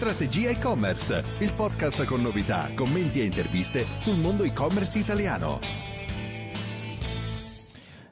Strategia e-commerce, il podcast con novità, commenti e interviste sul mondo e-commerce italiano.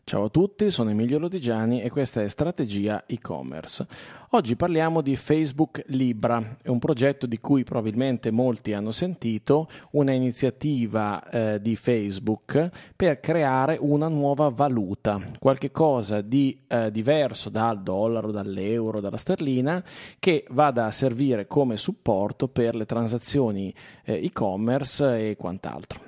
Ciao a tutti, sono Emilio Lodigiani e questa è Strategia e-commerce. Oggi parliamo di Facebook Libra, è un progetto di cui probabilmente molti hanno sentito, una iniziativa eh, di Facebook per creare una nuova valuta, qualcosa di eh, diverso dal dollaro, dall'euro, dalla sterlina, che vada a servire come supporto per le transazioni eh, e-commerce e quant'altro.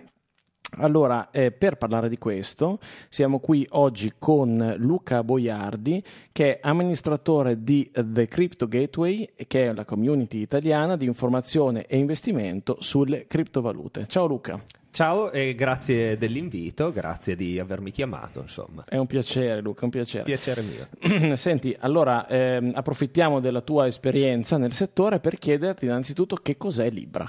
Allora, eh, per parlare di questo, siamo qui oggi con Luca Boiardi, che è amministratore di The Crypto Gateway, che è la community italiana di informazione e investimento sulle criptovalute. Ciao Luca. Ciao e grazie dell'invito, grazie di avermi chiamato. Insomma. È un piacere, Luca, un piacere. Piacere mio. Senti, allora ehm, approfittiamo della tua esperienza nel settore per chiederti innanzitutto che cos'è Libra.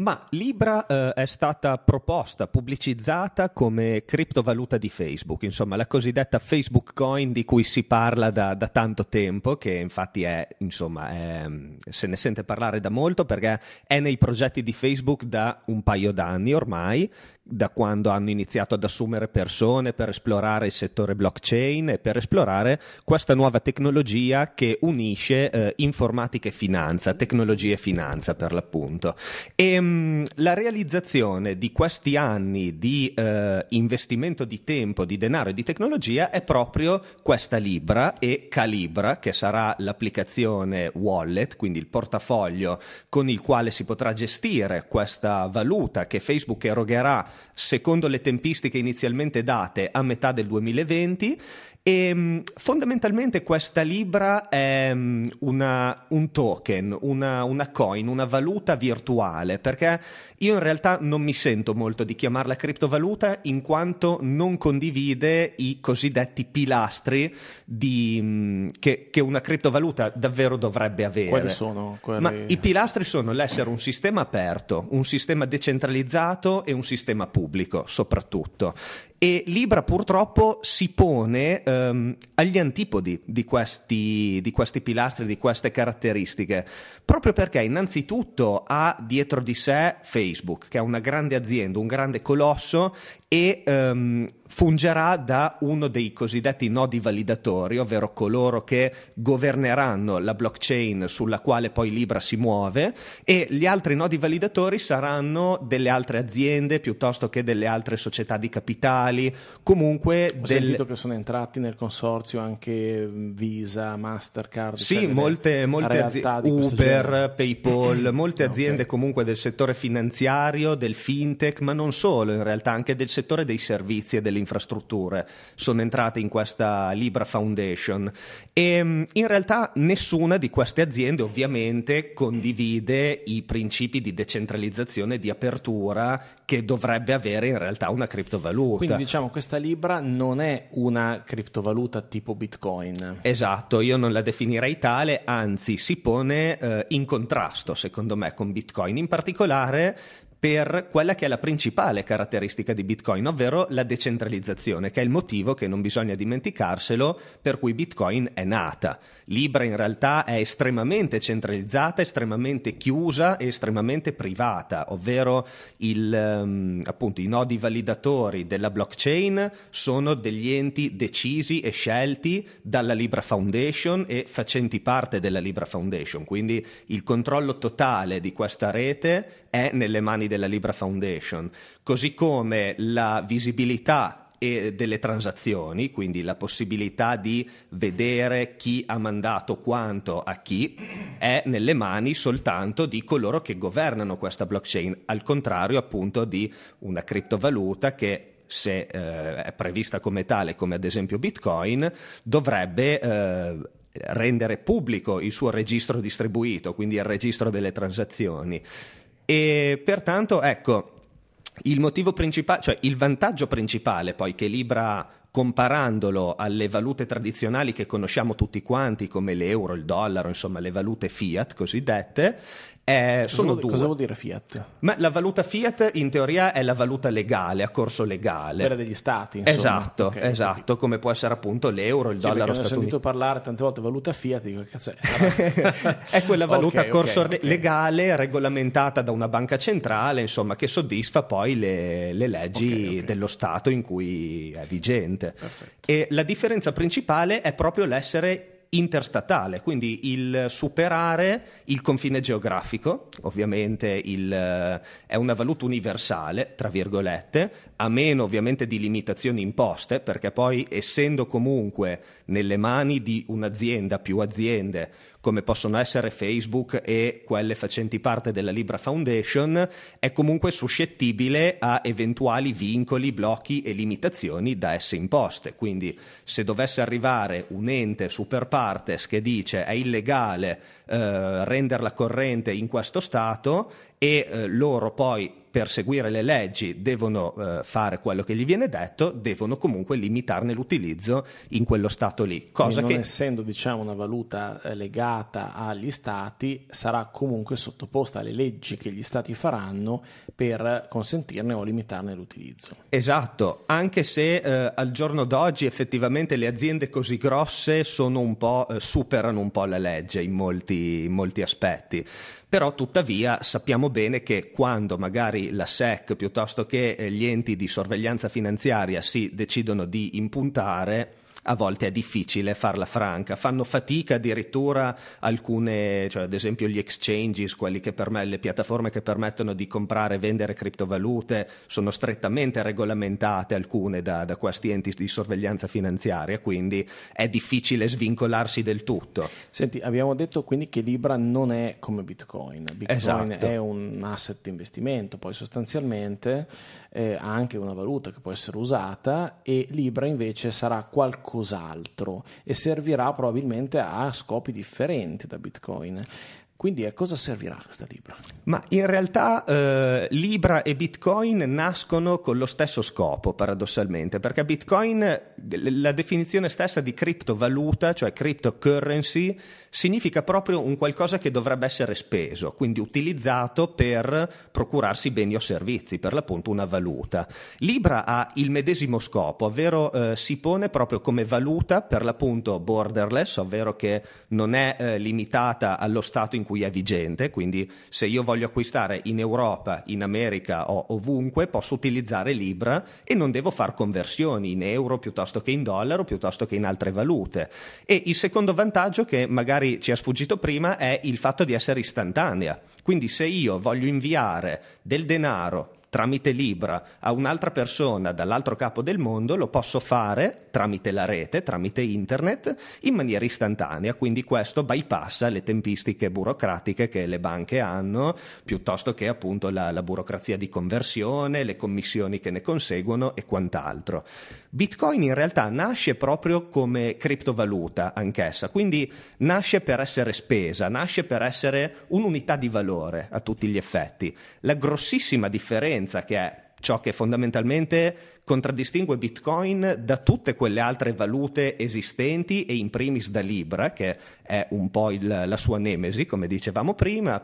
Ma Libra eh, è stata proposta, pubblicizzata come criptovaluta di Facebook, insomma la cosiddetta Facebook coin di cui si parla da, da tanto tempo, che infatti è, insomma, è, se ne sente parlare da molto perché è nei progetti di Facebook da un paio d'anni ormai, da quando hanno iniziato ad assumere persone per esplorare il settore blockchain e per esplorare questa nuova tecnologia che unisce eh, informatica e finanza, tecnologia e finanza per l'appunto. E ehm, mh, la realizzazione di questi anni di eh, investimento di tempo, di denaro e di tecnologia è proprio questa Libra e Calibra, che sarà l'applicazione wallet, quindi il portafoglio con il quale si potrà gestire questa valuta che Facebook erogherà secondo le tempistiche inizialmente date a metà del 2020 e ehm, fondamentalmente questa Libra è mm, una, un token, una, una, coin, una valuta virtuale, perché io in realtà non mi sento molto di chiamarla criptovaluta in quanto non condivide i cosiddetti pilastri di, mm, che, che, una criptovaluta davvero dovrebbe avere. Quali sono? Quelli... Ma i pilastri sono l'essere un sistema aperto, un sistema decentralizzato e un sistema pubblico soprattutto. E Libra purtroppo si pone ehm, agli antipodi di questi, di questi pilastri, di queste caratteristiche, proprio perché innanzitutto ha dietro di sé Facebook, che è una grande azienda, un grande colosso e ehm, fungerà da uno dei cosiddetti nodi validatori, ovvero coloro che governeranno la blockchain sulla quale poi Libra si muove e gli altri nodi validatori saranno delle altre aziende piuttosto che delle altre società di capitali, comunque Ho del... sentito che sono entrati nel consorzio anche mm, Visa, Mastercard, sì, cioè molte, molte aziende, Uber, PayPal, molte aziende okay. comunque del settore finanziario, del fintech, ma non solo, in realtà anche del settore dei servizi e dell'informazione infrastrutture sono entrate in questa Libra Foundation e ehm, in realtà nessuna di queste aziende ovviamente condivide i principi di decentralizzazione e di apertura che dovrebbe avere in realtà una criptovaluta. Quindi diciamo questa Libra non è una criptovaluta tipo Bitcoin. Esatto, io non la definirei tale, anzi si pone eh, in contrasto secondo me con Bitcoin, in particolare per quella che è la principale caratteristica di Bitcoin, ovvero la decentralizzazione, che è il motivo che non bisogna dimenticarselo per cui Bitcoin è nata. Libra in realtà è estremamente centralizzata, estremamente chiusa e estremamente privata, ovvero il, um, appunto, i nodi validatori della blockchain sono degli enti decisi e scelti dalla Libra Foundation e facenti parte della Libra Foundation, quindi il controllo totale di questa rete è nelle mani della Libra Foundation, così come la visibilità e eh, delle transazioni, quindi la possibilità di vedere chi ha mandato quanto a chi, è nelle mani soltanto di coloro che governano questa blockchain, al contrario appunto di una criptovaluta che se eh, è prevista come tale, come ad esempio Bitcoin, dovrebbe eh, rendere pubblico il suo registro distribuito, quindi il registro delle transazioni. E pertanto, ecco, il motivo principale, cioè il vantaggio principale poi che Libra ha comparandolo alle valute tradizionali che conosciamo tutti quanti, come l'euro, il dollaro, insomma le valute fiat cosiddette, eh, sono cosa due. Cosa vuol dire fiat? Ma la valuta fiat in teoria è la valuta legale, a corso legale. Quella degli stati. Insomma. Esatto, okay, esatto, quindi. come può essere appunto l'euro, il sì, dollaro statunitense. Ho sentito parlare tante volte valuta fiat, dico, cazzo è? quella valuta a corso okay, legale regolamentata da una banca centrale, insomma, che soddisfa poi le, le leggi dello Stato in cui è vigente. Perfetto. E la differenza principale è proprio l'essere interstatale, quindi il superare il confine geografico, ovviamente il, eh, è una valuta universale, tra virgolette, a meno ovviamente di limitazioni imposte, perché poi essendo comunque nelle mani di un'azienda, più aziende, come possono essere Facebook e quelle facenti parte della Libra Foundation, è comunque suscettibile a eventuali vincoli, blocchi e limitazioni da esse imposte. Quindi se dovesse arrivare un ente super partes che dice è illegale eh, renderla corrente in questo stato e eh, loro poi per seguire le leggi devono eh, fare quello che gli viene detto, devono comunque limitarne l'utilizzo in quello stato lì. Cosa Quindi che non essendo diciamo, una valuta eh, legata agli stati, sarà comunque sottoposta alle leggi che gli stati faranno per consentirne o limitarne l'utilizzo. Esatto, anche se eh, al giorno d'oggi effettivamente le aziende così grosse un eh, superano un po' la legge in molti, in molti aspetti però tuttavia sappiamo bene che quando magari la SEC piuttosto che eh, gli enti di sorveglianza finanziaria si decidono di impuntare, a volte è difficile farla franca, fanno fatica addirittura alcune, cioè ad esempio gli exchanges, che per me, le piattaforme che permettono di comprare e vendere criptovalute, sono strettamente regolamentate alcune da, da, questi enti di sorveglianza finanziaria, quindi è difficile svincolarsi del tutto. Senti, abbiamo detto quindi che Libra non è come Bitcoin, Bitcoin esatto. è un asset di investimento, poi sostanzialmente eh, ha anche una valuta che può essere usata e Libra invece sarà qualcosa qualcos'altro e servirà probabilmente a scopi differenti da Bitcoin. Quindi a cosa servirà questa Libra? Ma in realtà eh, Libra e Bitcoin nascono con lo stesso scopo, paradossalmente, perché Bitcoin, la definizione stessa di criptovaluta, cioè cryptocurrency, significa proprio un qualcosa che dovrebbe essere speso, quindi utilizzato per procurarsi beni o servizi, per l'appunto una valuta. Libra ha il medesimo scopo, ovvero eh, si pone proprio come valuta per l'appunto borderless, ovvero che non è eh, limitata allo stato in cui è vigente, quindi se io voglio acquistare in Europa, in America o ovunque posso utilizzare Libra e non devo fare conversioni in euro piuttosto che in dollaro piuttosto che in altre valute. E il secondo vantaggio che magari magari ci è sfuggito prima è il fatto di essere istantanea. Quindi se io voglio inviare del denaro tramite Libra a un'altra persona dall'altro capo del mondo, lo posso fare tramite la rete, tramite internet, in maniera istantanea, quindi questo bypassa le tempistiche burocratiche che le banche hanno, piuttosto che appunto la, la burocrazia di conversione, le commissioni che ne conseguono e quant'altro. Bitcoin in realtà nasce proprio come criptovaluta anch'essa, quindi nasce per essere spesa, nasce per essere un'unità di valore a tutti gli effetti. La grossissima differenza che è ciò che fondamentalmente contraddistingue Bitcoin da tutte quelle altre valute esistenti e in primis da Libra, che è un po' il, la sua nemesi, come dicevamo prima,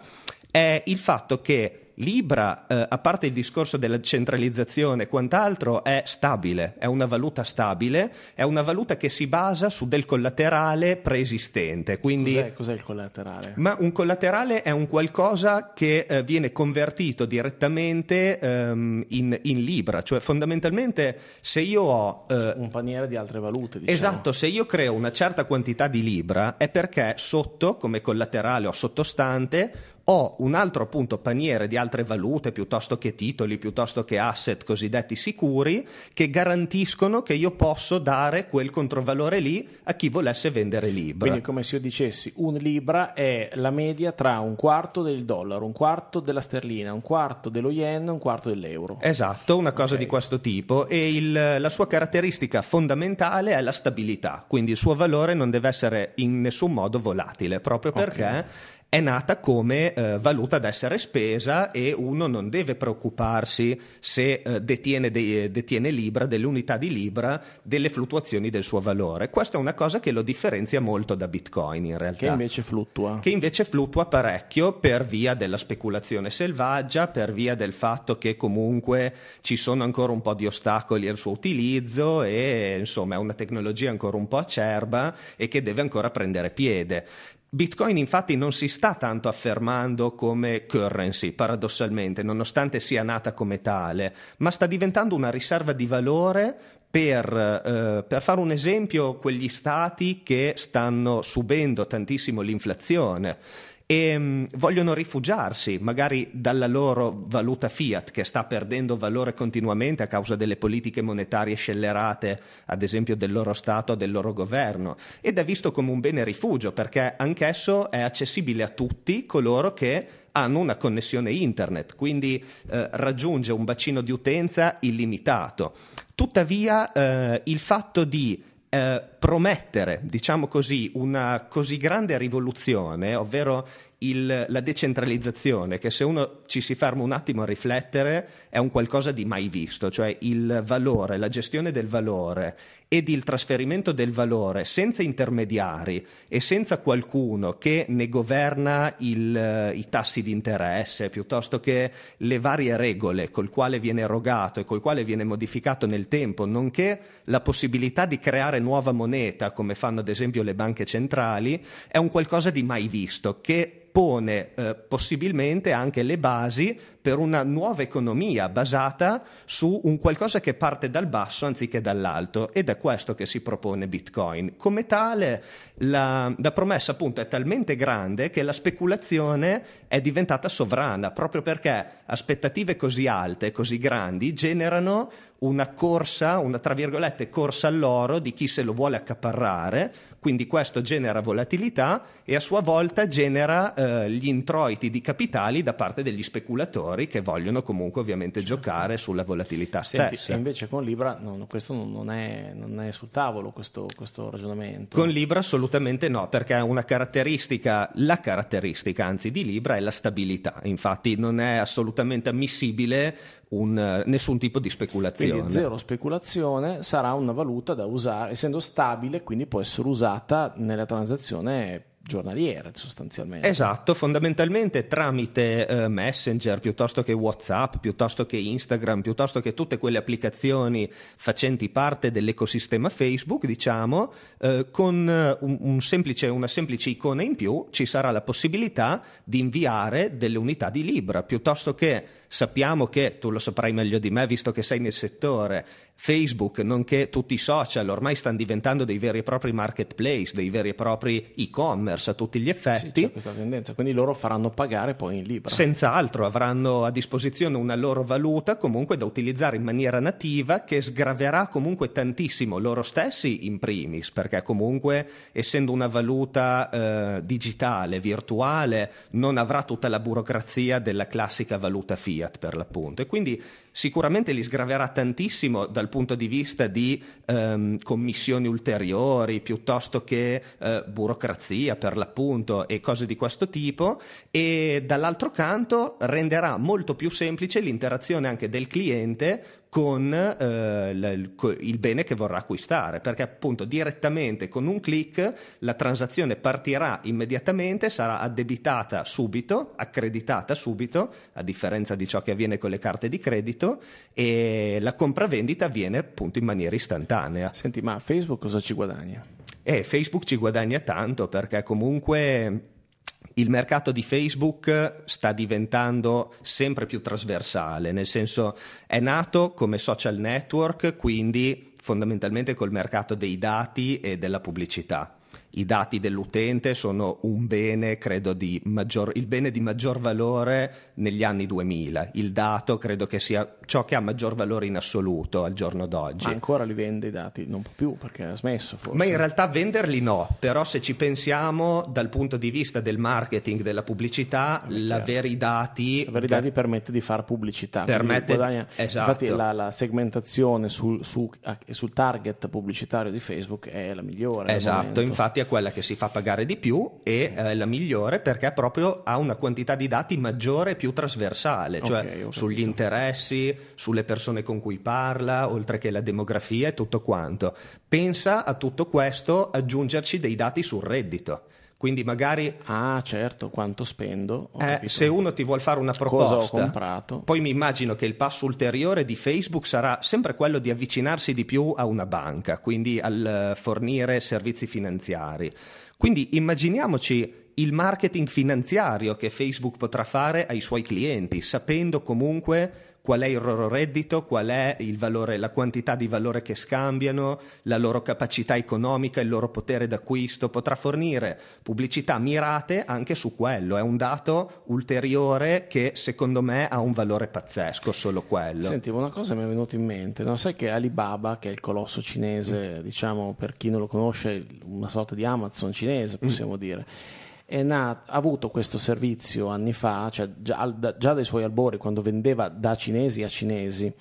è il fatto che Libra, eh, a parte il discorso della centralizzazione e quant'altro, è stabile, è una valuta stabile, è una valuta che si basa su del collaterale preesistente. Quindi, cos'è, cos'è il collaterale? Ma un collaterale è un qualcosa che eh, viene convertito direttamente ehm, in, in, Libra, cioè fondamentalmente se io ho... Eh, un paniere di altre valute. Diciamo. Esatto, se io creo una certa quantità di Libra è perché sotto, come collaterale o sottostante, ho un altro appunto paniere di altre valute piuttosto che titoli, piuttosto che asset cosiddetti sicuri che garantiscono che io posso dare quel controvalore lì a chi volesse vendere Libra. Quindi come se io dicessi un Libra è la media tra un quarto del dollaro, un quarto della sterlina, un quarto dello yen, un quarto dell'euro. Esatto, una cosa okay. di questo tipo e il, la sua caratteristica fondamentale è la stabilità, quindi il suo valore non deve essere in nessun modo volatile, proprio perché okay è nata come eh, valuta da essere spesa e uno non deve preoccuparsi se eh, detiene, de- eh, detiene Libra, delle unità di Libra, delle fluttuazioni del suo valore. Questa è una cosa che lo differenzia molto da Bitcoin in realtà. Che invece fluttua. Che invece fluttua parecchio per via della speculazione selvaggia, per via del fatto che comunque ci sono ancora un po' di ostacoli al suo utilizzo e insomma è una tecnologia ancora un po' acerba e che deve ancora prendere piede. Bitcoin infatti non si sta tanto affermando come currency, paradossalmente, nonostante sia nata come tale, ma sta diventando una riserva di valore per, eh, per, fare un esempio, quegli stati che stanno subendo tantissimo l'inflazione e ehm, vogliono rifugiarsi magari dalla loro valuta fiat che sta perdendo valore continuamente a causa delle politiche monetarie scellerate, ad esempio del loro Stato, del loro governo, ed è visto come un bene rifugio perché anch'esso è accessibile a tutti coloro che hanno una connessione internet, quindi eh, raggiunge un bacino di utenza illimitato. Tuttavia eh, il fatto di eh, promettere, diciamo così, una così grande rivoluzione, ovvero il, la decentralizzazione, che se uno ci si ferma un attimo a riflettere è un qualcosa di mai visto, cioè il valore, la gestione del valore ed il trasferimento del valore senza intermediari e senza qualcuno che ne governa il, eh, i tassi di interesse piuttosto che le varie regole col quale viene erogato e col quale viene modificato nel tempo, nonché la possibilità di creare nuova moneta come fanno ad esempio le banche centrali, è un qualcosa di mai visto che pone eh, possibilmente anche le basi per una nuova economia basata su un qualcosa che parte dal basso anziché dall'alto ed è questo che si propone Bitcoin. Come tale la, la promessa appunto è talmente grande che la speculazione è diventata sovrana proprio perché aspettative così alte, così grandi generano una corsa, una tra virgolette corsa all'oro di chi se lo vuole accaparrare, quindi questo genera volatilità e a sua volta genera eh, gli introiti di capitali da parte degli speculatori che vogliono comunque ovviamente certo. giocare sulla volatilità Senti, stessa. invece con Libra no, questo non è, non è, sul tavolo questo, questo, ragionamento. Con Libra assolutamente no, perché una caratteristica, la caratteristica anzi di Libra è la stabilità, infatti non è assolutamente ammissibile un, eh, nessun tipo di speculazione. Quindi zero speculazione, sarà una valuta da usare, essendo stabile, quindi può essere usata nella transazione giornaliera sostanzialmente. Esatto, fondamentalmente tramite eh, Messenger piuttosto che WhatsApp, piuttosto che Instagram, piuttosto che tutte quelle applicazioni facenti parte dell'ecosistema Facebook, diciamo, eh, con eh, un, un semplice, una semplice icona in più ci sarà la possibilità di inviare delle unità di Libra, piuttosto che Sappiamo che, tu lo saprai meglio di me visto che sei nel settore, Facebook nonché tutti i social ormai stanno diventando dei veri e propri marketplace, dei veri e propri e-commerce a tutti gli effetti. Sì, c'è questa tendenza, quindi loro faranno pagare poi in libra. Senz'altro avranno a disposizione una loro valuta comunque da utilizzare in maniera nativa che sgraverà comunque tantissimo loro stessi in primis, perché comunque essendo una valuta eh, digitale, virtuale, non avrà tutta la burocrazia della classica valuta fisica Fiat per l'appunto e quindi sicuramente li sgraverà tantissimo dal punto di vista di ehm, commissioni ulteriori piuttosto che eh, burocrazia per l'appunto e cose di questo tipo e dall'altro canto renderà molto più semplice l'interazione anche del cliente con eh, il bene che vorrà acquistare, perché appunto direttamente con un click la transazione partirà immediatamente, sarà addebitata subito, accreditata subito, a differenza di ciò che avviene con le carte di credito e la compravendita avviene appunto in maniera istantanea. Senti, ma Facebook cosa ci guadagna? Eh, Facebook ci guadagna tanto perché comunque il mercato di Facebook sta diventando sempre più trasversale, nel senso è nato come social network, quindi fondamentalmente col mercato dei dati e della pubblicità i dati dell'utente sono un bene, credo, di maggior, il bene di maggior valore negli anni 2000. Il dato credo che sia ciò che ha maggior valore in assoluto al giorno d'oggi. Ma ancora li vende i dati? Non può più perché ha smesso forse. Ma in realtà venderli no, però se ci pensiamo dal punto di vista del marketing, della pubblicità, ah, l'avere i dati... L'avere i dati permette di fare pubblicità. Permette... Guadagna... Esatto. Infatti la, la segmentazione sul, su, sul target pubblicitario di Facebook è la migliore. Esatto, infatti a quella che si fa pagare di più e è eh, la migliore perché proprio ha una quantità di dati maggiore e più trasversale, cioè okay, sugli interessi, sulle persone con cui parla, oltre che la demografia e tutto quanto. Pensa a tutto questo aggiungerci dei dati sul reddito quindi magari... Ah certo, quanto spendo. Eh, se uno ti vuole fare una proposta, comprato? poi mi immagino che il passo ulteriore di Facebook sarà sempre quello di avvicinarsi di più a una banca, quindi al fornire servizi finanziari. Quindi immaginiamoci il marketing finanziario che Facebook potrà fare ai suoi clienti, sapendo comunque qual è il loro reddito, qual è valore, la quantità di valore che scambiano, la loro capacità economica, il loro potere d'acquisto, potrà fornire pubblicità mirate anche su quello, è un dato ulteriore che secondo me ha un valore pazzesco, solo quello. Sentivo una cosa mi è venuta in mente, no? sai che Alibaba, che è il colosso cinese, mm. diciamo per chi non lo conosce, una sorta di Amazon cinese mm. possiamo mm. dire, nato, ha avuto questo servizio anni fa, cioè già, già dai suoi albori, quando vendeva da cinesi a cinesi,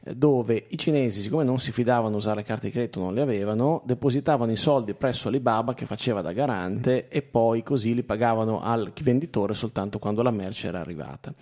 dove i cinesi, siccome non si fidavano di usare carte di credito, non le avevano, depositavano i soldi presso Alibaba che faceva da garante mm. e poi così li pagavano al venditore soltanto quando la merce era arrivata.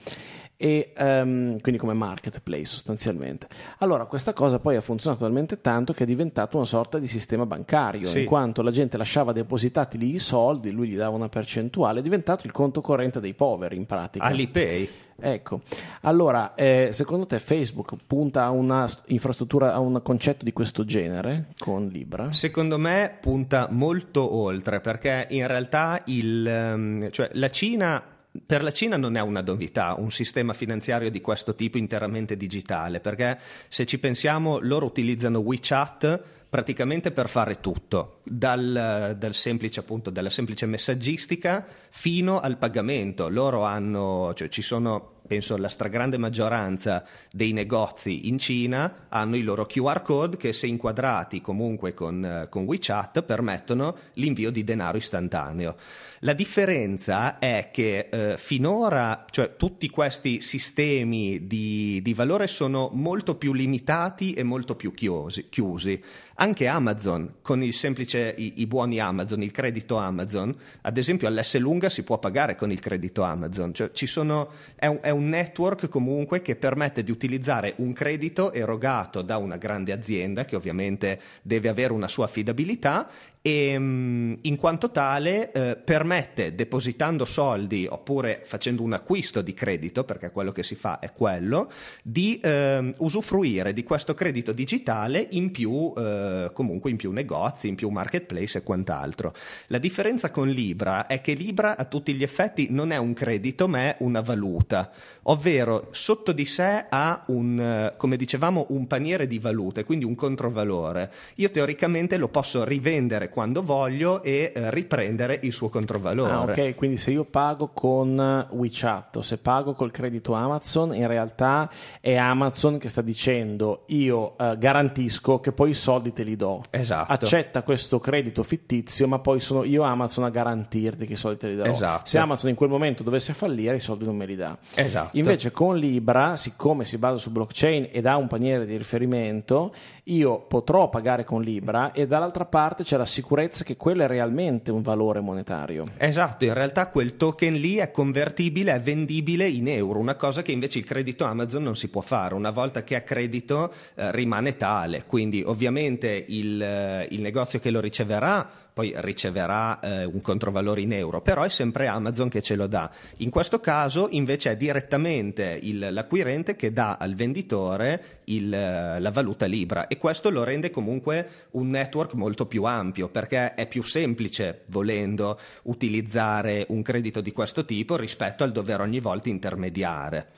E, um, quindi come marketplace sostanzialmente. Allora, questa cosa poi ha funzionato talmente tanto che è diventato una sorta di sistema bancario, sì. in quanto la gente lasciava depositati lì i soldi, lui gli dava una percentuale, è diventato il conto corrente dei poveri in pratica. Alipay. Ecco, allora, eh, secondo te Facebook punta a una infrastruttura, a un concetto di questo genere con Libra? Secondo me punta molto oltre, perché in realtà il, ehm, cioè, la Cina per la Cina non è una novità un sistema finanziario di questo tipo interamente digitale, perché se ci pensiamo loro utilizzano WeChat praticamente per fare tutto, dal, dal semplice, appunto, dalla semplice messaggistica fino al pagamento. Loro hanno, cioè ci sono penso la stragrande maggioranza dei negozi in Cina hanno i loro QR code che se inquadrati comunque con, con, WeChat permettono l'invio di denaro istantaneo. La differenza è che eh, finora cioè, tutti questi sistemi di, di, valore sono molto più limitati e molto più chiusi, chiusi. Anche Amazon con il semplice invece i, i, buoni Amazon, il credito Amazon, ad esempio all'S lunga si può pagare con il credito Amazon, cioè ci sono, è, un, è, un, network comunque che permette di utilizzare un credito erogato da una grande azienda che ovviamente deve avere una sua affidabilità e ehm, in quanto tale eh, permette, depositando soldi oppure facendo un acquisto di credito, perché quello che si fa è quello, di eh, usufruire di questo credito digitale in più, eh, comunque in più negozi, in più marketplace e quant'altro. La differenza con Libra è che Libra a tutti gli effetti non è un credito ma è una valuta, ovvero sotto di sé ha un, come dicevamo, un paniere di valute, quindi un controvalore. Io teoricamente lo posso rivendere quando voglio e eh, riprendere il suo controvalore. Ah, ok, quindi se io pago con WeChat o se pago col credito Amazon, in realtà è Amazon che sta dicendo io eh, garantisco che poi i soldi te li do. Esatto. Accetta questo credito fittizio, ma poi sono io Amazon a garantirti che i soldi te li do. Esatto. Se Amazon in quel momento dovesse fallire, i soldi non me li dà. Esatto. Invece con Libra, siccome si basa su blockchain ed ha un paniere di riferimento, io potrò pagare con Libra e dall'altra parte c'è la sicurezza che quello è realmente un valore monetario. Esatto, in realtà quel token lì è convertibile, è vendibile in euro, una cosa che invece il credito Amazon non si può fare, una volta che ha credito eh, rimane tale, quindi ovviamente il, eh, il negozio che lo riceverà poi riceverà eh, un controvalore in euro, però è sempre Amazon che ce lo dà. In questo caso invece è direttamente il, l'acquirente che dà al venditore il, eh, la valuta libra e questo lo rende comunque un network molto più ampio perché è più semplice, volendo, utilizzare un credito di questo tipo rispetto al dover ogni volta intermediare.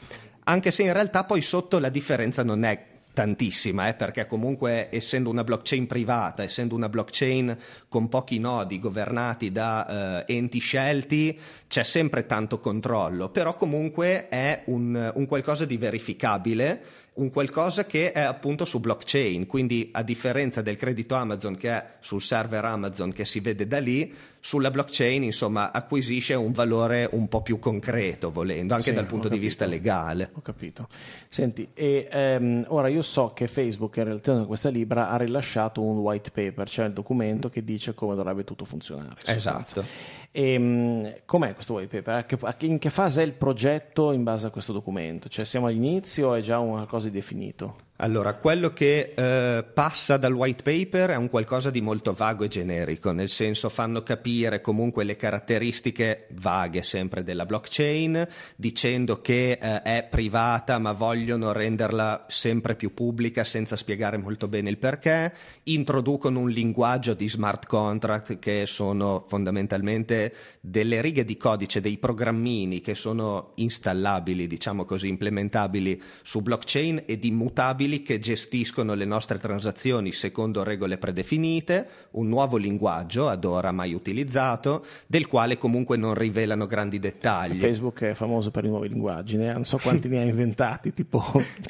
Anche se in realtà poi sotto la differenza non è tantissima, eh, perché comunque essendo una blockchain privata, essendo una blockchain con pochi nodi governati da eh, enti scelti, c'è sempre tanto controllo, però comunque è un, un qualcosa di verificabile un qualcosa che è appunto su blockchain, quindi a differenza del credito Amazon che è sul server Amazon che si vede da lì, sulla blockchain insomma acquisisce un valore un po' più concreto volendo, anche sì, dal punto di vista legale. Ho capito. Senti, e, ehm, ora io so che Facebook in realtà da questa Libra ha rilasciato un white paper, cioè il documento che dice come dovrebbe tutto funzionare. Esatto. E, ehm, com'è questo white paper? In che fase è il progetto in base a questo documento? Cioè siamo all'inizio o è già qualcosa di definito? Allora, quello che eh, passa dal white paper è un qualcosa di molto vago e generico, nel senso fanno capire comunque le caratteristiche vaghe sempre della blockchain, dicendo che eh, è privata ma vogliono renderla sempre più pubblica senza spiegare molto bene il perché, introducono un linguaggio di smart contract che sono fondamentalmente delle righe di codice, dei programmini che sono installabili, diciamo così, implementabili su blockchain ed immutabili contabili che gestiscono le nostre transazioni secondo regole predefinite, un nuovo linguaggio ad ora mai utilizzato, del quale comunque non rivelano grandi dettagli. Facebook è famoso per i nuovi linguaggi, ne non so quanti ne ha inventati, tipo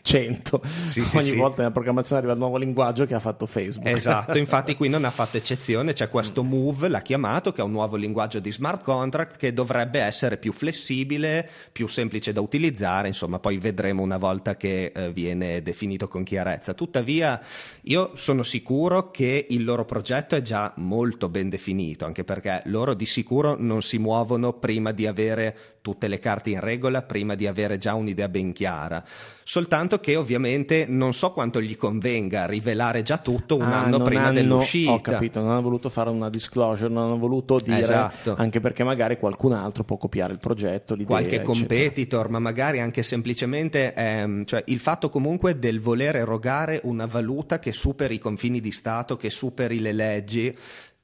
100. Sì, sì, Ogni sì. volta nella programmazione arriva il nuovo linguaggio che ha fatto Facebook. Esatto, infatti qui non ha fatto eccezione, c'è questo Move, l'ha chiamato, che è un nuovo linguaggio di smart contract che dovrebbe essere più flessibile, più semplice da utilizzare, insomma poi vedremo una volta che eh, viene definito con chiarezza. Tuttavia io sono sicuro che il loro progetto è già molto ben definito, anche perché loro di sicuro non si muovono prima di avere tutte le carte in regola, prima di avere già un'idea ben chiara. Soltanto che ovviamente non so quanto gli convenga rivelare già tutto un ah, anno prima hanno, dell'uscita. Ho capito, non hanno voluto fare una disclosure, non hanno voluto dire esatto. anche perché magari qualcun altro può copiare il progetto, l'idea, qualche competitor, eccetera. ma magari anche semplicemente ehm, cioè il fatto comunque del voler voler erogare una valuta che superi i confini di Stato, che superi le leggi,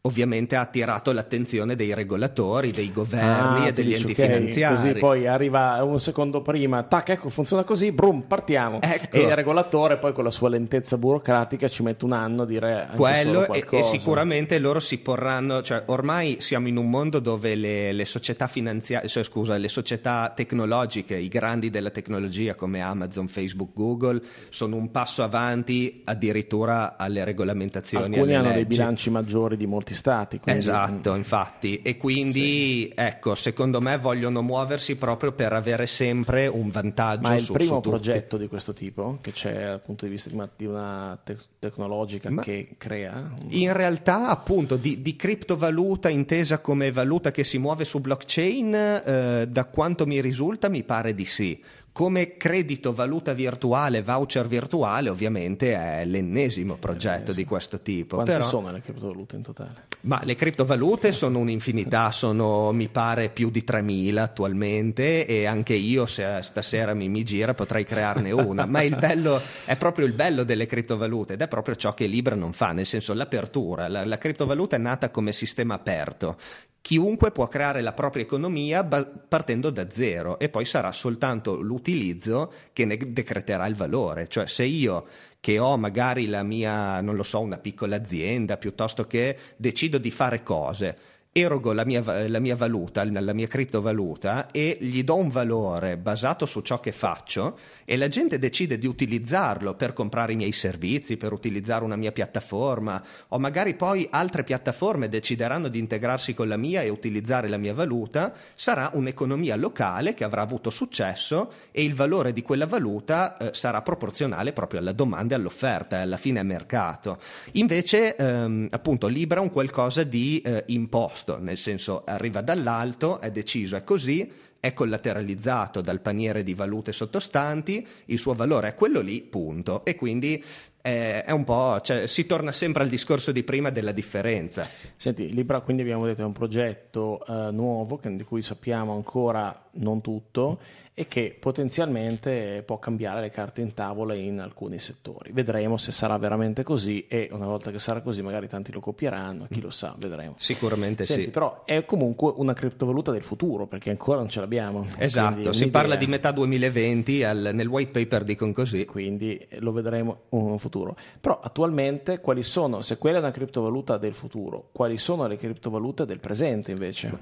ovviamente ha attirato l'attenzione dei regolatori, dei governi ah, e degli enti okay. finanziari. Così poi arriva un secondo prima, tac, ecco, funziona così, brum, partiamo. Ecco. E il regolatore poi con la sua lentezza burocratica ci mette un anno a dire quello e, e, sicuramente loro si porranno, cioè ormai siamo in un mondo dove le, le società finanziarie, cioè, scusa, le società tecnologiche, i grandi della tecnologia come Amazon, Facebook, Google sono un passo avanti addirittura alle regolamentazioni Alcuni alle hanno leggi. dei bilanci maggiori di molti stati. Quindi... Esatto, mm. infatti. E quindi, sì. ecco, secondo me vogliono muoversi proprio per avere sempre un vantaggio. Ma è il su, primo su progetto di questo tipo che c'è dal punto di vista di una te- tecnologica Ma che crea? In realtà, appunto, di, di, criptovaluta intesa come valuta che si muove su blockchain, eh, da quanto mi risulta, mi pare di sì. Come credito valuta virtuale, voucher virtuale, ovviamente è l'ennesimo progetto l'ennesimo. di questo tipo. Quante Però, sono le criptovalute in totale? Ma le criptovalute sono un'infinità, sono mi pare più di 3.000 attualmente e anche io se stasera mi, mi gira potrei crearne una, ma il bello è proprio il bello delle criptovalute ed è proprio ciò che Libra non fa, nel senso l'apertura. La, la criptovaluta è nata come sistema aperto Chiunque può creare la propria economia partendo da zero e poi sarà soltanto l'utilizzo che ne decreterà il valore. Cioè se io che ho magari la mia, non lo so, una piccola azienda piuttosto che decido di fare cose, erogo la mia, la mia valuta, la mia criptovaluta e gli do un valore basato su ciò che faccio e la gente decide di utilizzarlo per comprare i miei servizi, per utilizzare una mia piattaforma o magari poi altre piattaforme decideranno di integrarsi con la mia e utilizzare la mia valuta, sarà un'economia locale che avrà avuto successo e il valore di quella valuta eh, sarà proporzionale proprio alla domanda e all'offerta, e alla fine al mercato. Invece ehm, appunto Libra è un qualcosa di eh, imposto opposto, nel senso arriva dall'alto, è deciso, è così, è collateralizzato dal paniere di valute sottostanti, il suo valore è quello lì, punto. E quindi eh, è un po', cioè, si torna sempre al discorso di prima della differenza. Senti, Libra quindi abbiamo detto è un progetto eh, nuovo che, di cui sappiamo ancora non tutto e che potenzialmente può cambiare le carte in tavola in alcuni settori. Vedremo se sarà veramente così e una volta che sarà così magari tanti lo copieranno, chi lo sa, vedremo. Sicuramente Senti, sì. Però è comunque una criptovaluta del futuro perché ancora non ce l'abbiamo. Esatto, si parla di metà 2020, al, nel white paper dicono così. Quindi lo vedremo in futuro. Però attualmente quali sono, se quella è una criptovaluta del futuro, quali sono le criptovalute del presente invece?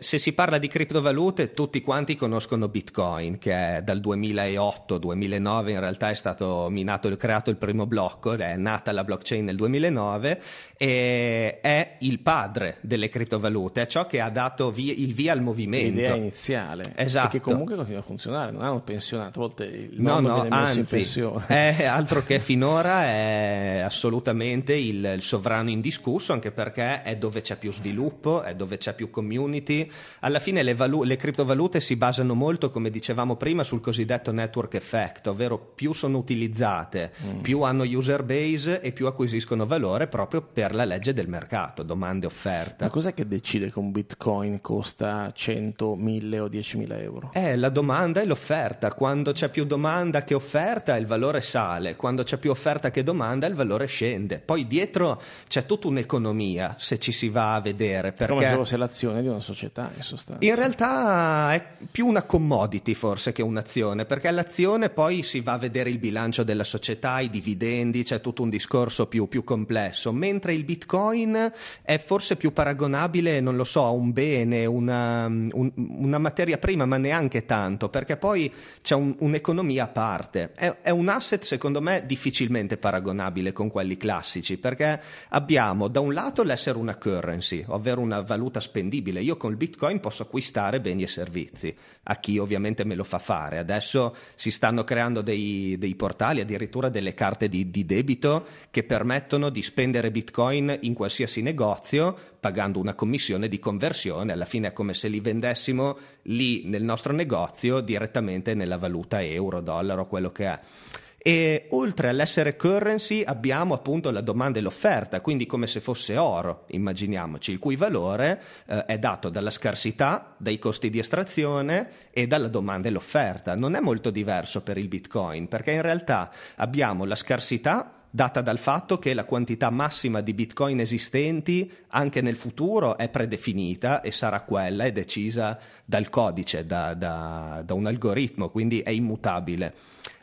Se si parla di criptovalute tutti quanti conoscono Bitcoin Bitcoin, che dal 2008-2009 in realtà è stato minato, creato il primo blocco, è nata la blockchain nel 2009 e è il padre delle criptovalute, è ciò che ha dato via, il via al movimento. L'idea iniziale, esatto. che comunque continua a funzionare, non hanno pensionato, a volte il no, no, anzi, è altro che finora è assolutamente il, il sovrano indiscusso, anche perché è dove c'è più sviluppo, è dove c'è più community. Alla fine le, valu- le criptovalute si basano molto, come dicevo, dicevamo prima sul cosiddetto network effect, ovvero più sono utilizzate, mm. più hanno user base e più acquisiscono valore proprio per la legge del mercato, domande e offerta. Ma cos'è che decide che un bitcoin costa 100, 1000 o 10.000 euro? È eh, la domanda e l'offerta. Quando c'è più domanda che offerta il valore sale, quando c'è più offerta che domanda il valore scende. Poi dietro c'è tutta un'economia se ci si va a vedere. Perché... Come se fosse l'azione di una società in sostanza. In realtà è più una commodity forse che un'azione, perché l'azione poi si va a vedere il bilancio della società, i dividendi, c'è tutto un discorso più, più complesso, mentre il bitcoin è forse più paragonabile, non lo so, a un bene, una, un, una materia prima, ma neanche tanto, perché poi c'è un, un'economia a parte. È, è un asset secondo me difficilmente paragonabile con quelli classici, perché abbiamo da un lato l'essere una currency, ovvero una valuta spendibile. Io con il bitcoin posso acquistare beni e servizi, a chi ovviamente me lo fa fare. Adesso si stanno creando dei, dei portali, addirittura delle carte di, di, debito che permettono di spendere bitcoin in qualsiasi negozio pagando una commissione di conversione. Alla fine è come se li vendessimo lì nel nostro negozio direttamente nella valuta euro, dollaro, quello che è. E oltre all'essere currency abbiamo appunto la domanda e l'offerta, quindi come se fosse oro, immaginiamoci, il cui valore eh, è dato dalla scarsità, dai costi di estrazione e dalla domanda e l'offerta. Non è molto diverso per il Bitcoin, perché in realtà abbiamo la scarsità data dal fatto che la quantità massima di bitcoin esistenti anche nel futuro è predefinita e sarà quella, è decisa dal codice, da, da, da un algoritmo, quindi è immutabile.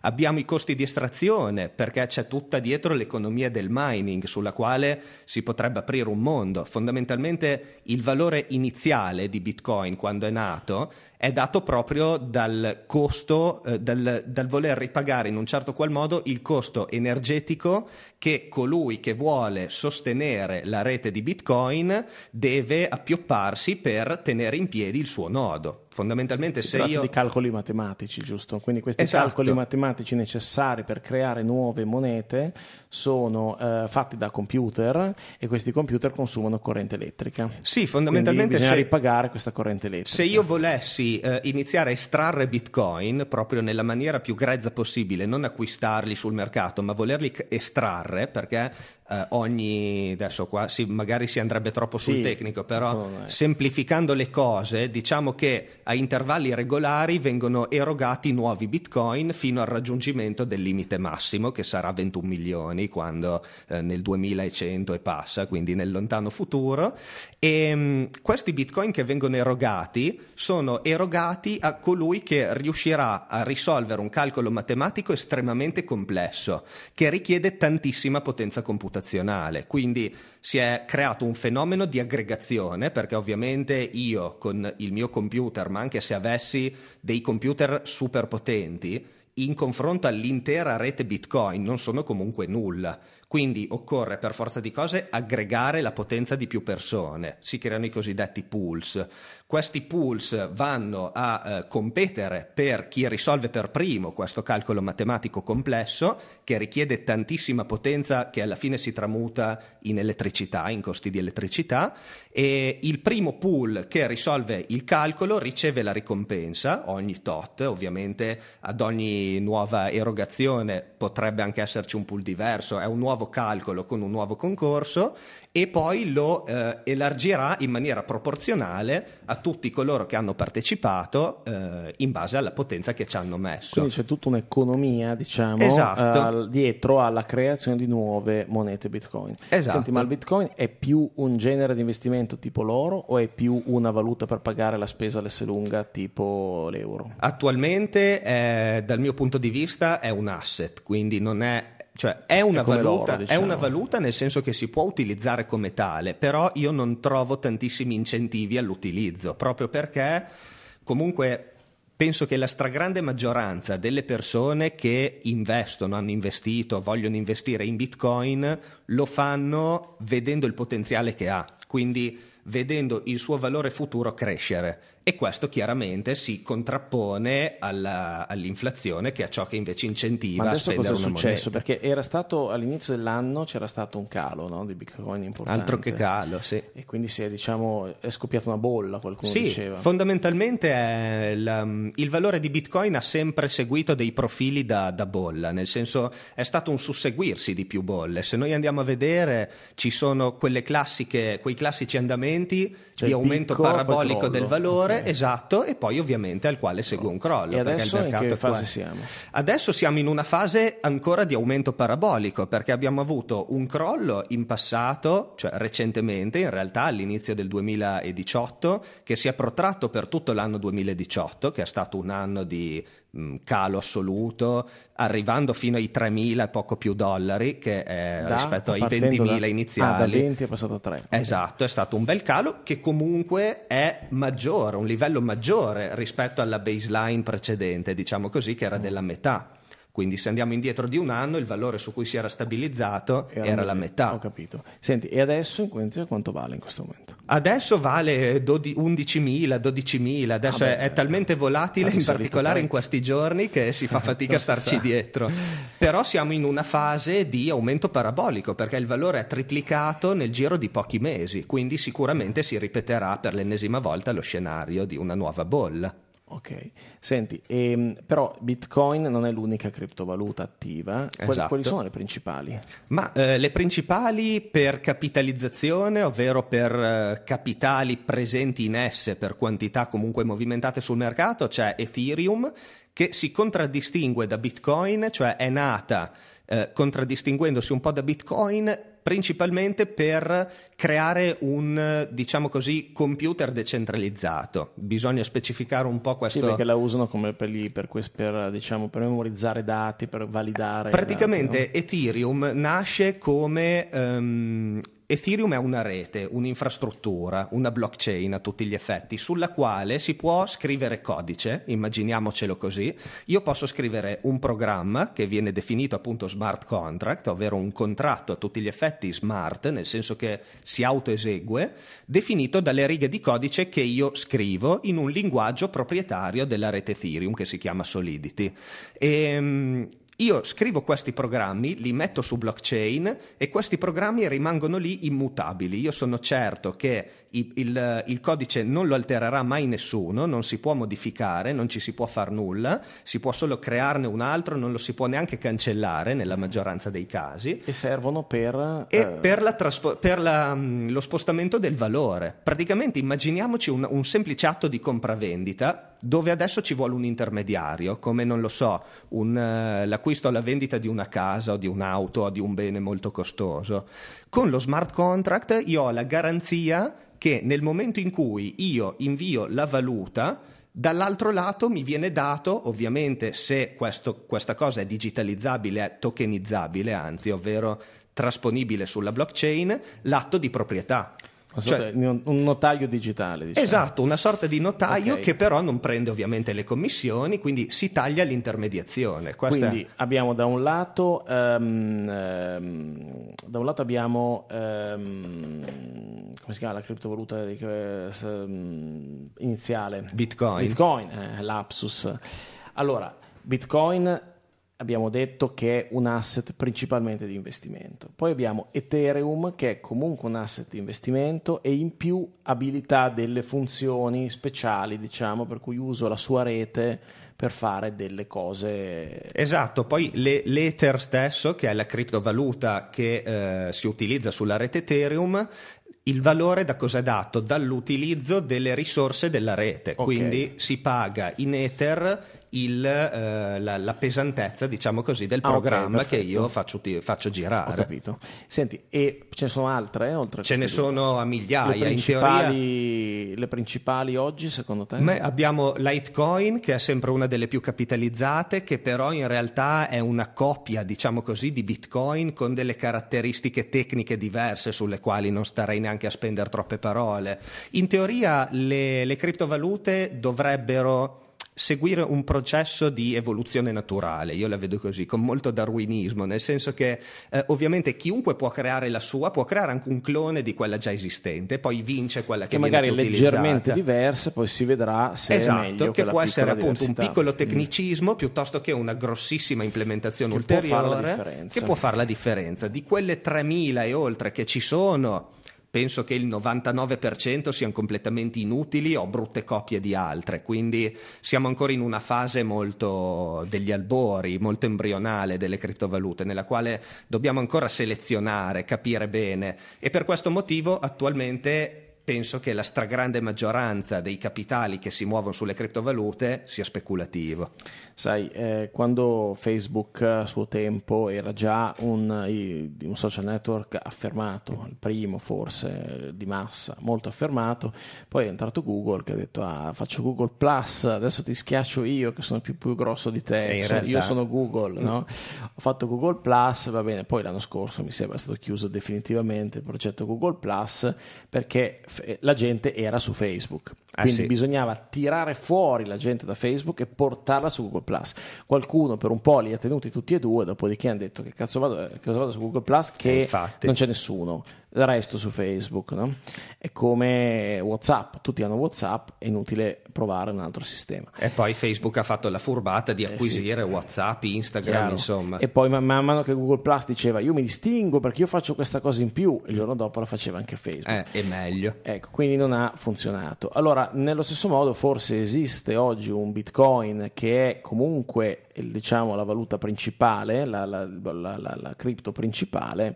Abbiamo i costi di estrazione perché c'è tutta dietro l'economia del mining sulla quale si potrebbe aprire un mondo. Fondamentalmente il valore iniziale di Bitcoin quando è nato è dato proprio dal costo, eh, dal, dal, voler ripagare in un certo qual modo il costo energetico che colui che vuole sostenere la rete di Bitcoin deve appiopparsi per tenere in piedi il suo nodo fondamentalmente si se io... di calcoli matematici, giusto? Quindi questi esatto. calcoli matematici necessari per creare nuove monete sono eh, fatti da computer e questi computer consumano corrente elettrica. Sì, fondamentalmente Quindi bisogna se, ripagare questa corrente elettrica. Se io volessi eh, iniziare a estrarre bitcoin proprio nella maniera più grezza possibile, non acquistarli sul mercato, ma volerli estrarre perché Uh, ogni adesso qua sì, magari si andrebbe troppo sul tecnico, però no, semplificando le cose, diciamo che a intervalli regolari vengono erogati nuovi bitcoin fino al raggiungimento del limite massimo che sarà 21 milioni milioni quando eh, nel 2100 e passa, quindi nel lontano futuro. E ehm, mh, questi bitcoin che vengono erogati sono erogati a colui che riuscirà a risolvere un calcolo matematico estremamente complesso, che richiede tantissima potenza computazionale. Quindi si è creato un fenomeno di aggregazione, perché ovviamente io con il mio computer, ma anche se avessi dei computer super potenti, in confronto all'intera rete Bitcoin non sono comunque nulla. Quindi occorre per forza di cose aggregare la potenza di più persone, si creano i cosiddetti pools. Questi pools vanno a eh, competere per chi risolve per primo questo calcolo matematico complesso che richiede tantissima potenza che alla fine si tramuta in elettricità, in costi di elettricità e il primo pool che risolve il calcolo riceve la ricompensa ogni tot, ovviamente ad ogni nuova erogazione potrebbe anche esserci un pool diverso, è un nuovo nuovo calcolo con un nuovo concorso e poi lo eh, elargirà in maniera proporzionale a tutti coloro che hanno partecipato eh, in base alla potenza che ci hanno messo. Quindi c'è tutta un'economia, diciamo, esatto. eh, dietro alla creazione di nuove monete Bitcoin. Esatto. Senti, ma il Bitcoin è più un genere di investimento tipo l'oro o è più una valuta per pagare la spesa all'esse lunga tipo l'euro? Attualmente, eh, dal mio punto di vista, è un asset, quindi non è cioè è una, valuta, diciamo. è una, diciamo. valuta, nel senso che si può utilizzare come tale, però io non trovo tantissimi incentivi all'utilizzo, proprio perché comunque penso che la stragrande maggioranza delle persone che investono, hanno investito, vogliono investire in Bitcoin, lo fanno vedendo il potenziale che ha, quindi vedendo il suo valore futuro crescere e questo chiaramente si contrappone alla, all'inflazione, che è ciò che invece incentiva Ma a spendere cosa è successo? Moneta. Perché era stato all'inizio dell'anno c'era stato un calo no, di Bitcoin importante. Altro che calo, sì. E quindi si è, diciamo, è scoppiata una bolla, qualcuno sì, diceva. Fondamentalmente la, il valore di Bitcoin ha sempre seguito dei profili da, da, bolla, nel senso è stato un susseguirsi di più bolle. Se noi andiamo a vedere, ci sono quelle classiche, quei classici andamenti cioè, di aumento parabolico del valore. Cioè, esatto, e poi ovviamente al quale segue un crollo. E adesso in che fase siamo? Adesso siamo in una fase ancora di aumento parabolico, perché abbiamo avuto un crollo in passato, cioè recentemente, in realtà all'inizio del 2018, che si è protratto per tutto l'anno 2018, che è stato un anno di Mm, calo assoluto, arrivando fino ai 3.000 e poco più dollari, che da, rispetto ai 20.000 da, iniziali. Ah, da 20 è passato a 3. Esatto, okay. è stato un bel calo che comunque è maggiore, un livello maggiore rispetto alla baseline precedente, diciamo così, che era mm. della metà. Quindi se andiamo indietro di un anno, il valore su cui si era stabilizzato era, era la metà. Ho capito. Senti, e adesso quanto vale in questo momento? Adesso vale 11.000, 12.000, adesso ah beh, è, è, talmente eh, volatile, in particolare in questi giorni, che si fa fatica a starci dietro. Però siamo in una fase di aumento parabolico, perché il valore è triplicato nel giro di pochi mesi, quindi sicuramente si ripeterà per l'ennesima volta lo scenario di una nuova bolla. Ok, senti, ehm, però Bitcoin non è l'unica criptovaluta attiva, quali, esatto. quali sono le principali? Ma eh, le principali per capitalizzazione, ovvero per eh, capitali presenti in esse, per quantità comunque movimentate sul mercato, c'è Ethereum che si contraddistingue da Bitcoin, cioè è nata eh, contraddistinguendosi un po' da Bitcoin principalmente per creare un, diciamo così, computer decentralizzato. Bisogna specificare un po' questo... Sì, perché la usano come per, lì, per, per, diciamo, per memorizzare dati, per validare... Eh, Praticamente dati, no? Ethereum nasce come um, Ethereum è una rete, un'infrastruttura, una blockchain a tutti gli effetti, sulla quale si può scrivere codice, immaginiamocelo così. Io posso scrivere un programma che viene definito appunto smart contract, ovvero un contratto a tutti gli effetti smart, nel senso che si autoesegue, definito dalle righe di codice che io scrivo in un linguaggio proprietario della rete Ethereum che si chiama Solidity. E, ehm, io scrivo questi programmi, li metto su blockchain e questi programmi rimangono lì immutabili. Io sono certo che il, il, il, codice non lo altererà mai nessuno, non si può modificare, non ci si può fare nulla, si può solo crearne un altro, non lo si può neanche cancellare nella maggioranza dei casi. E servono per... E eh... per, la traspo- per la, mm, lo spostamento del valore. Praticamente immaginiamoci un, un semplice atto di compravendita dove adesso ci vuole un intermediario, come non lo so, un, uh, l'acquisto o la vendita di una casa o di un'auto o di un bene molto costoso. Con lo smart contract io ho la garanzia che nel momento in cui io invio la valuta, Dall'altro lato mi viene dato, ovviamente, se questo, questa cosa è digitalizzabile, è tokenizzabile, anzi, ovvero trasponibile sulla blockchain, l'atto di proprietà. Cioè, un notaio digitale. Diciamo. Esatto, una sorta di notaio okay. che però non prende ovviamente le commissioni, quindi si taglia l'intermediazione. Questa... Quindi abbiamo da un lato, um, um, da un lato abbiamo um, come si chiama la criptovaluta iniziale? Bitcoin. Bitcoin, eh, lapsus. Allora, Bitcoin abbiamo detto che è un asset principalmente di investimento. Poi abbiamo Ethereum che è comunque un asset di investimento e in più abilità delle funzioni speciali, diciamo, per cui uso la sua rete per fare delle cose. Esatto, poi le, l'Ether stesso, che è la criptovaluta che eh, si utilizza sulla rete Ethereum, il valore da cosa è dato? Dall'utilizzo delle risorse della rete, okay. quindi si paga in Ether il, eh, la, la, pesantezza, diciamo così, del ah, programma okay, che io faccio, ti, faccio, girare. Ho capito. Senti, e ce ne sono altre? Eh, oltre ce ne sono a migliaia, le in teoria. Le principali oggi, secondo te? Beh, abbiamo Litecoin, che è sempre una delle più capitalizzate, che però in realtà è una copia, diciamo così, di Bitcoin con delle caratteristiche tecniche diverse sulle quali non starei neanche a spendere troppe parole. In teoria le, le criptovalute dovrebbero seguire un processo di evoluzione naturale, io la vedo così, con molto darwinismo, nel senso che eh, ovviamente chiunque può creare la sua, può creare anche un clone di quella già esistente, poi vince quella che, che magari è leggermente diversa, poi si vedrà se esatto, è meglio che può essere appunto un piccolo mm. tecnicismo mm. piuttosto che una grossissima implementazione che ulteriore può che può fare la differenza. Di quelle 3000 e oltre che ci sono, penso che il 99% siano completamente inutili o brutte copie di altre, quindi siamo ancora in una fase molto degli albori, molto embrionale delle criptovalute, nella quale dobbiamo ancora selezionare, capire bene e per questo motivo attualmente penso che la stragrande maggioranza dei capitali che si muovono sulle criptovalute sia speculativo. Sai, eh, quando Facebook a suo tempo era già un, un, social network affermato, il primo forse di massa, molto affermato, poi è entrato Google che ha detto ah, faccio Google Plus, adesso ti schiaccio io che sono più, più grosso di te, eh, sono, realtà... io sono Google, no? ho fatto Google Plus, va bene, poi l'anno scorso mi sembra stato chiuso definitivamente il progetto Google Plus perché eh, la gente era su Facebook, ah, quindi ah, sì. bisognava tirare fuori la gente da Facebook e portarla su Google Plus. Qualcuno per un po' li ha tenuti tutti e due, dopodiché hanno detto che cazzo vado, eh, che vado su Google Plus che eh, non c'è nessuno resto su Facebook. No? È come WhatsApp, tutti hanno WhatsApp, è inutile provare un altro sistema. E poi Facebook ha fatto la furbata di acquisire eh sì. WhatsApp, Instagram, Chiaro. insomma. E poi man mano che Google Plus diceva io mi distingo perché io faccio questa cosa in più, il giorno dopo la faceva anche Facebook. Eh, è meglio. Ecco, quindi non ha funzionato. Allora, nello stesso modo forse esiste oggi un Bitcoin che è comunque diciamo, la valuta principale, la, la, la, la cripto principale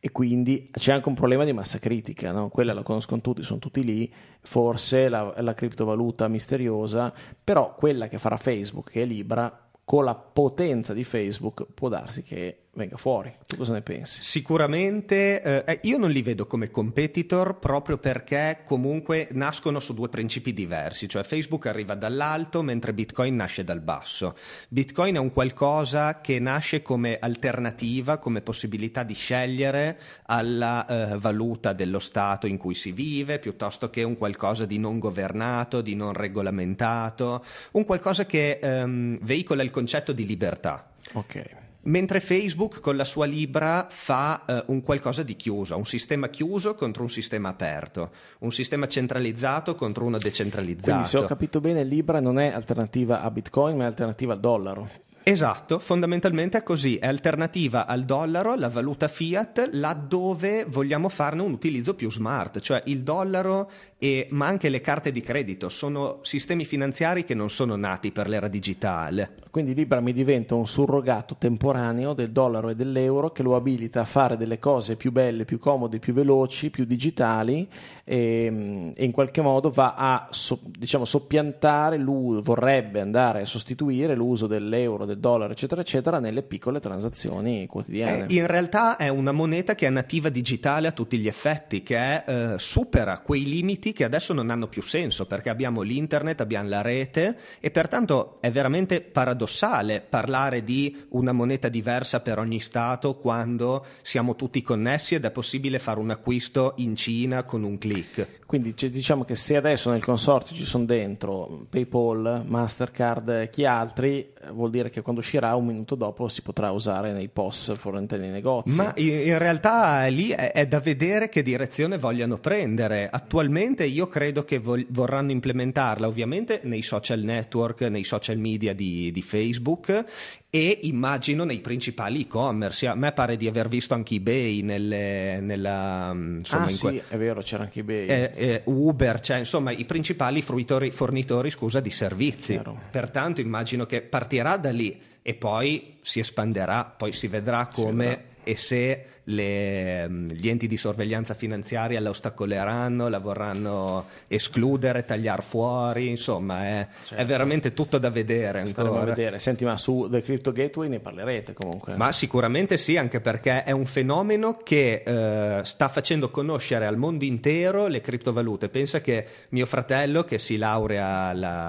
e quindi c'è anche un problema di massa critica, no? quella la conoscono tutti, sono tutti lì, forse la, la criptovaluta misteriosa, però quella che farà Facebook, che è Libra, con la potenza di Facebook può darsi che venga fuori. Tu cosa ne pensi? Sicuramente eh, eh, io non li vedo come competitor proprio perché comunque nascono su due principi diversi, cioè Facebook arriva dall'alto mentre Bitcoin nasce dal basso. Bitcoin è un qualcosa che nasce come alternativa, come possibilità di scegliere alla eh, valuta dello Stato in cui si vive, piuttosto che un qualcosa di non governato, di non regolamentato, un qualcosa che ehm, veicola il concetto di libertà. Okay. Mentre Facebook con la sua Libra fa eh, un qualcosa di chiuso, un sistema chiuso contro un sistema aperto, un sistema centralizzato contro uno decentralizzato. Quindi se ho capito bene Libra non è alternativa a Bitcoin ma è alternativa al dollaro. Esatto, fondamentalmente è così, è alternativa al dollaro, alla valuta fiat, laddove vogliamo farne un utilizzo più smart, cioè il dollaro e, ma anche le carte di credito sono sistemi finanziari che non sono nati per l'era digitale. Quindi Libra mi diventa un surrogato temporaneo del dollaro e dell'euro che lo abilita a fare delle cose più belle, più comode, più veloci, più digitali e, ehm, e in qualche modo va a so, diciamo, soppiantare, vorrebbe andare a sostituire l'uso dell'euro, del dollaro, eccetera, eccetera, nelle piccole transazioni quotidiane. Eh, in realtà è una moneta che è nativa digitale a tutti gli effetti, che è, eh, supera quei limiti che adesso non hanno più senso, perché abbiamo l'internet, abbiamo la rete e pertanto è veramente paradossale parlare di una moneta diversa per ogni Stato quando siamo tutti connessi ed è possibile fare un acquisto in Cina con un click. Quindi c- diciamo che se adesso nel consorzio ci sono dentro PayPal, Mastercard, chi altri, vuol dire che quando uscirà un minuto dopo si potrà usare nei post fornite nei negozi. Ma in realtà lì è, è, da vedere che direzione vogliano prendere. Attualmente io credo che vol- vorranno implementarla ovviamente nei social network, nei social media di, di Facebook e immagino nei principali e-commerce. A me pare di aver visto anche eBay nelle, nella, mm, insomma, ah, in que- sì, è vero, c'era anche eBay. Eh, eh, Uber, cioè, insomma, i principali fruitori, fornitori scusa, di servizi. Chiaro. Pertanto immagino che partirà da lì e poi si espanderà, poi si vedrà come si e se le, mm, gli enti di sorveglianza finanziaria la ostacoleranno, la vorranno escludere, tagliare fuori, insomma è, certo. è veramente tutto da vedere Staremo ancora. a vedere. Senti, ma su The Crypto Gateway ne parlerete comunque? Ma sicuramente sì, anche perché è un fenomeno che eh, sta facendo conoscere al mondo intero le criptovalute. Pensa che mio fratello, che si laurea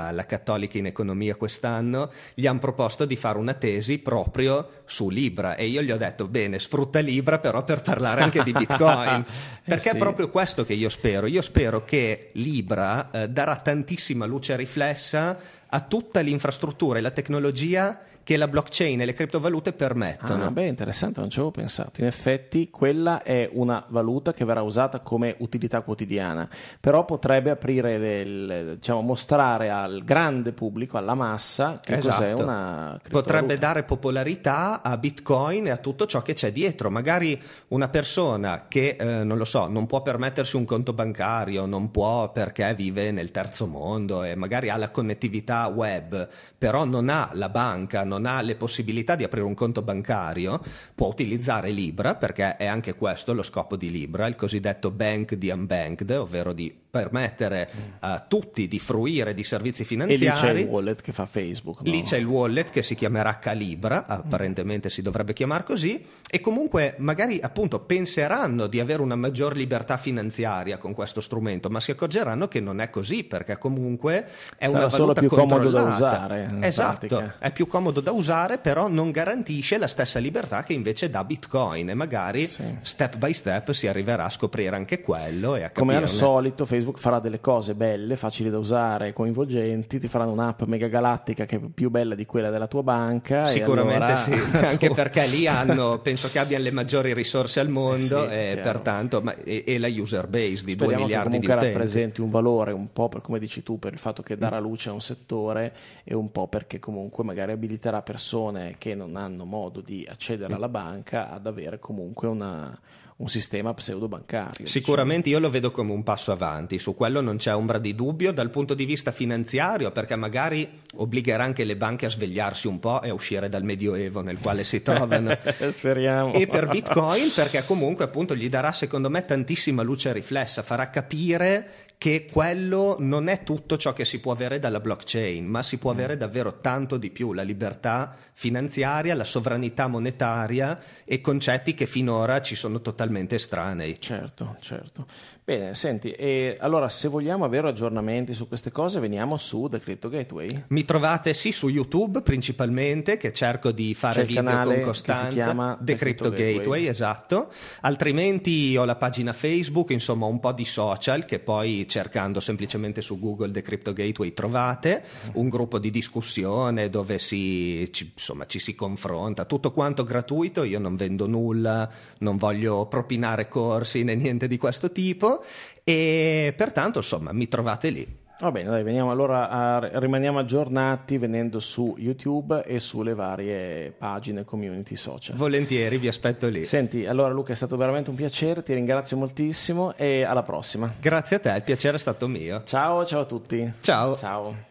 alla Cattolica in economia quest'anno, gli hanno proposto di fare una tesi proprio su Libra e io gli ho detto bene, sfrutta Libra per però per parlare anche di Bitcoin, perché sì. è proprio questo che io spero. Io spero che Libra eh, darà tantissima luce riflessa a tutta l'infrastruttura e la tecnologia che la blockchain e le criptovalute permettono. Ah, beh, interessante, non ci avevo pensato. In effetti, quella è una valuta che verrà usata come utilità quotidiana, però potrebbe aprire, del, diciamo, mostrare al grande pubblico, alla massa, che esatto. cos'è una criptovaluta. Potrebbe dare popolarità a Bitcoin e a tutto ciò che c'è dietro. Magari una persona che, eh, non lo so, non può permettersi un conto bancario, non può perché vive nel terzo mondo e magari ha la connettività web, però non ha la banca, non non ha le possibilità di aprire un conto bancario può utilizzare Libra perché è anche questo lo scopo di Libra, il cosiddetto bank di unbanked, ovvero di permettere a mm. eh, tutti di fruire di servizi finanziari. E lì c'è il wallet che fa Facebook. No? Lì c'è il wallet che si chiamerà Calibra, mm. apparentemente si dovrebbe chiamare così, e comunque magari appunto penseranno di avere una maggior libertà finanziaria con questo strumento, ma si accorgeranno che non è così perché comunque è una Sarà valuta più comodo da usare. Esatto, pratica. è più comodo da usare, però non garantisce la stessa libertà che invece dà Bitcoin e magari sì. step by step si arriverà a scoprire anche quello e a capire. Come al solito Facebook Facebook farà delle cose belle, facili da usare, coinvolgenti, ti faranno un'app mega galattica che è più bella di quella della tua banca. Sicuramente allora... sì, anche perché lì hanno, penso che abbiano le maggiori risorse al mondo sì, e eh, pertanto ma, e, e, la user base di Speriamo 2 miliardi di utenti. comunque rappresenti un valore un po' per, come dici tu per il fatto che darà luce a un settore e un po' perché comunque magari abiliterà persone che non hanno modo di accedere alla banca ad avere comunque una un sistema pseudobancario. Sicuramente diciamo. io lo vedo come un passo avanti, su quello non c'è ombra di dubbio dal punto di vista finanziario, perché magari obbligherà anche le banche a svegliarsi un po' e a uscire dal medioevo nel quale si trovano. Speriamo. E per Bitcoin perché comunque appunto gli darà secondo me tantissima luce riflessa, farà capire che quello non è tutto ciò che si può avere dalla blockchain, ma si può mm. avere davvero tanto di più, la libertà finanziaria, la sovranità monetaria e concetti che finora ci sono totalmente estranei. Certo, certo. Bene, senti, e allora se vogliamo avere aggiornamenti su queste cose veniamo su The Crypto Gateway. Mi trovate sì su YouTube principalmente, che cerco di fare C'è video con costanza. Che si chiama The, The Crypto, Crypto Gateway. Gateway, esatto. Altrimenti ho la pagina Facebook, insomma un po' di social che poi cercando semplicemente su Google The Crypto Gateway trovate, un gruppo di discussione dove si, ci, insomma, ci si confronta, tutto quanto gratuito, io non vendo nulla, non voglio propinare corsi né niente di questo tipo e pertanto insomma mi trovate lì. Va bene, dai, veniamo allora a, rimaniamo aggiornati venendo su YouTube e sulle varie pagine, community social. Volentieri, vi aspetto lì. Senti, allora Luca è stato veramente un piacere, ti ringrazio moltissimo e alla prossima. Grazie a te, il piacere è stato mio. Ciao, ciao a tutti. Ciao. Ciao.